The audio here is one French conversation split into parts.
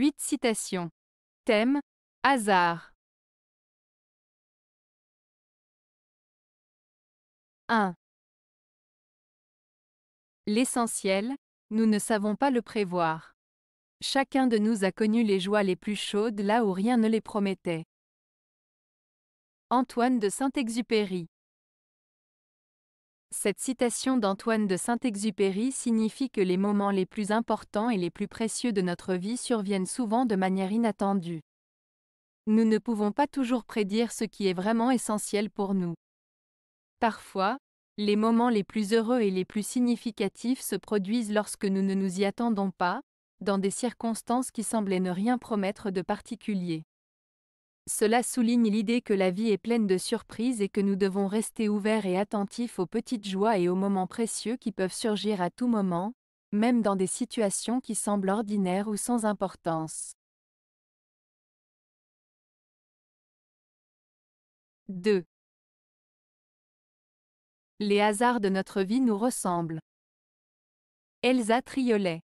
8 citations. Thème Hasard. 1. L'essentiel, nous ne savons pas le prévoir. Chacun de nous a connu les joies les plus chaudes là où rien ne les promettait. Antoine de Saint-Exupéry cette citation d'Antoine de Saint-Exupéry signifie que les moments les plus importants et les plus précieux de notre vie surviennent souvent de manière inattendue. Nous ne pouvons pas toujours prédire ce qui est vraiment essentiel pour nous. Parfois, les moments les plus heureux et les plus significatifs se produisent lorsque nous ne nous y attendons pas, dans des circonstances qui semblaient ne rien promettre de particulier. Cela souligne l'idée que la vie est pleine de surprises et que nous devons rester ouverts et attentifs aux petites joies et aux moments précieux qui peuvent surgir à tout moment, même dans des situations qui semblent ordinaires ou sans importance. 2. Les hasards de notre vie nous ressemblent. Elsa Triolet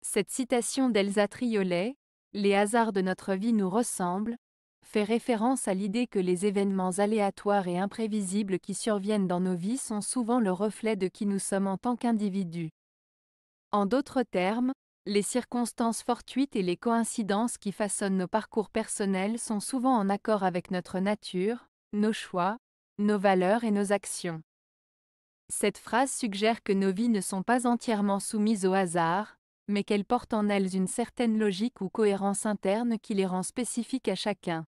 Cette citation d'Elsa Triolet, les hasards de notre vie nous ressemblent, fait référence à l'idée que les événements aléatoires et imprévisibles qui surviennent dans nos vies sont souvent le reflet de qui nous sommes en tant qu'individus. En d'autres termes, les circonstances fortuites et les coïncidences qui façonnent nos parcours personnels sont souvent en accord avec notre nature, nos choix, nos valeurs et nos actions. Cette phrase suggère que nos vies ne sont pas entièrement soumises au hasard, mais qu'elles portent en elles une certaine logique ou cohérence interne qui les rend spécifiques à chacun.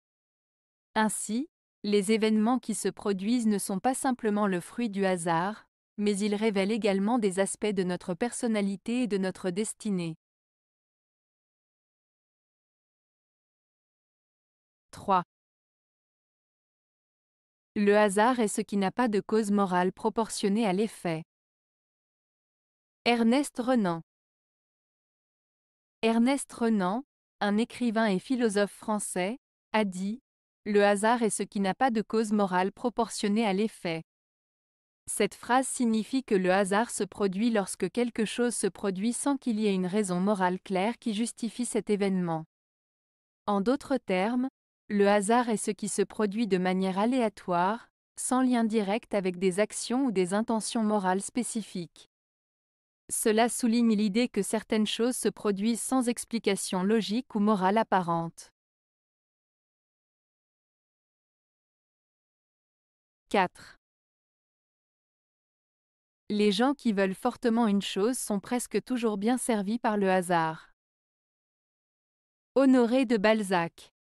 Ainsi, les événements qui se produisent ne sont pas simplement le fruit du hasard, mais ils révèlent également des aspects de notre personnalité et de notre destinée. 3. Le hasard est ce qui n'a pas de cause morale proportionnée à l'effet. Ernest Renan Ernest Renan, un écrivain et philosophe français, a dit Le hasard est ce qui n'a pas de cause morale proportionnée à l'effet. Cette phrase signifie que le hasard se produit lorsque quelque chose se produit sans qu'il y ait une raison morale claire qui justifie cet événement. En d'autres termes, le hasard est ce qui se produit de manière aléatoire, sans lien direct avec des actions ou des intentions morales spécifiques. Cela souligne l'idée que certaines choses se produisent sans explication logique ou morale apparente. 4. Les gens qui veulent fortement une chose sont presque toujours bien servis par le hasard. Honoré de Balzac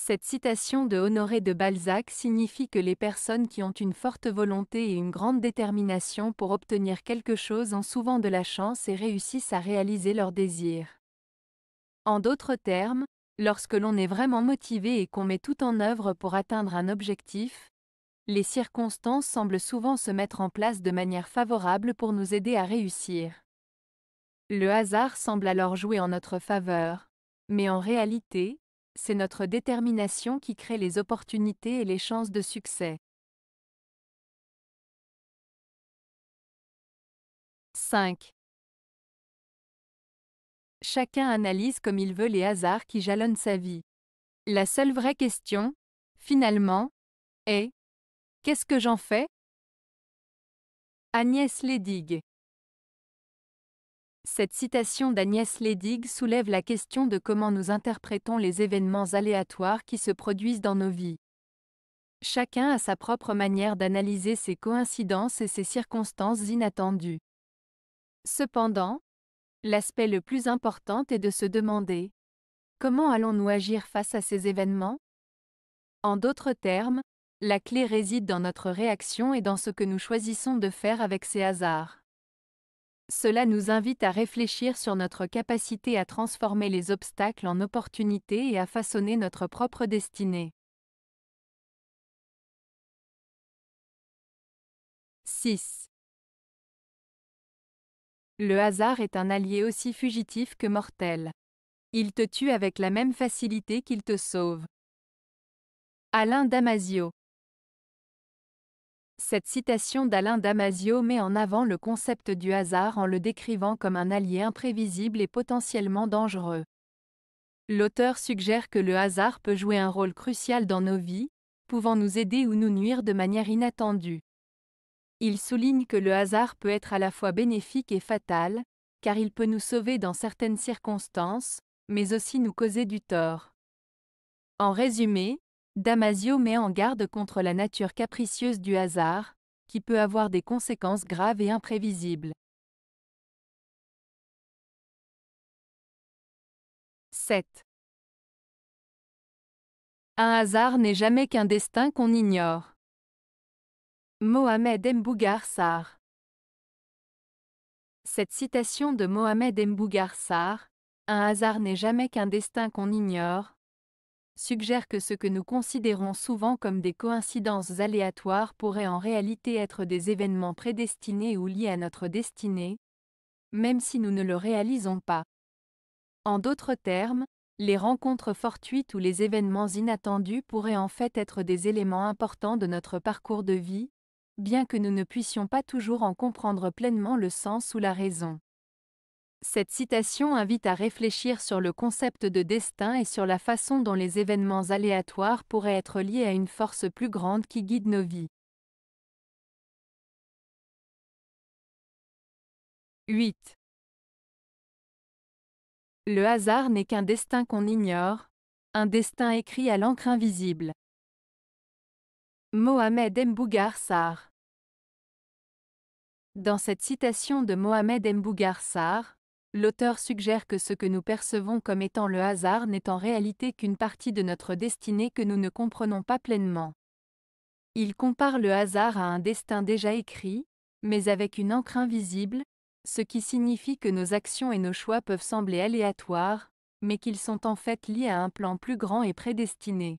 cette citation de Honoré de Balzac signifie que les personnes qui ont une forte volonté et une grande détermination pour obtenir quelque chose ont souvent de la chance et réussissent à réaliser leurs désirs. En d'autres termes, lorsque l'on est vraiment motivé et qu'on met tout en œuvre pour atteindre un objectif, les circonstances semblent souvent se mettre en place de manière favorable pour nous aider à réussir. Le hasard semble alors jouer en notre faveur. Mais en réalité, c'est notre détermination qui crée les opportunités et les chances de succès. 5. Chacun analyse comme il veut les hasards qui jalonnent sa vie. La seule vraie question, finalement, est Qu'est-ce que j'en fais Agnès Ledig cette citation d'Agnès Ledig soulève la question de comment nous interprétons les événements aléatoires qui se produisent dans nos vies. Chacun a sa propre manière d'analyser ces coïncidences et ces circonstances inattendues. Cependant, l'aspect le plus important est de se demander comment allons-nous agir face à ces événements En d'autres termes, la clé réside dans notre réaction et dans ce que nous choisissons de faire avec ces hasards. Cela nous invite à réfléchir sur notre capacité à transformer les obstacles en opportunités et à façonner notre propre destinée. 6. Le hasard est un allié aussi fugitif que mortel. Il te tue avec la même facilité qu'il te sauve. Alain Damasio cette citation d'Alain Damasio met en avant le concept du hasard en le décrivant comme un allié imprévisible et potentiellement dangereux. L'auteur suggère que le hasard peut jouer un rôle crucial dans nos vies, pouvant nous aider ou nous nuire de manière inattendue. Il souligne que le hasard peut être à la fois bénéfique et fatal, car il peut nous sauver dans certaines circonstances, mais aussi nous causer du tort. En résumé, Damasio met en garde contre la nature capricieuse du hasard, qui peut avoir des conséquences graves et imprévisibles. 7. Un hasard n'est jamais qu'un destin qu'on ignore. Mohamed Mbougar Sarr Cette citation de Mohamed Mbougar Sarr, Un hasard n'est jamais qu'un destin qu'on ignore, suggère que ce que nous considérons souvent comme des coïncidences aléatoires pourraient en réalité être des événements prédestinés ou liés à notre destinée, même si nous ne le réalisons pas. En d'autres termes, les rencontres fortuites ou les événements inattendus pourraient en fait être des éléments importants de notre parcours de vie, bien que nous ne puissions pas toujours en comprendre pleinement le sens ou la raison. Cette citation invite à réfléchir sur le concept de destin et sur la façon dont les événements aléatoires pourraient être liés à une force plus grande qui guide nos vies. 8. Le hasard n'est qu'un destin qu'on ignore, un destin écrit à l'encre invisible. Mohamed Mbougar Sar Dans cette citation de Mohamed Mbougar Sar, l'auteur suggère que ce que nous percevons comme étant le hasard n'est en réalité qu'une partie de notre destinée que nous ne comprenons pas pleinement. Il compare le hasard à un destin déjà écrit, mais avec une encre invisible, ce qui signifie que nos actions et nos choix peuvent sembler aléatoires, mais qu'ils sont en fait liés à un plan plus grand et prédestiné.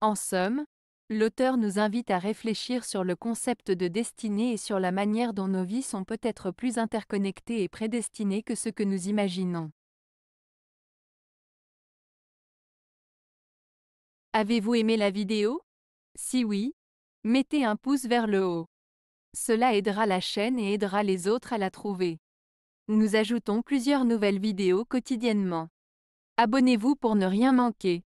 En somme, l'auteur nous invite à réfléchir sur le concept de destinée et sur la manière dont nos vies sont peut-être plus interconnectées et prédestinées que ce que nous imaginons. Avez-vous aimé la vidéo Si oui, mettez un pouce vers le haut. Cela aidera la chaîne et aidera les autres à la trouver. Nous ajoutons plusieurs nouvelles vidéos quotidiennement. Abonnez-vous pour ne rien manquer.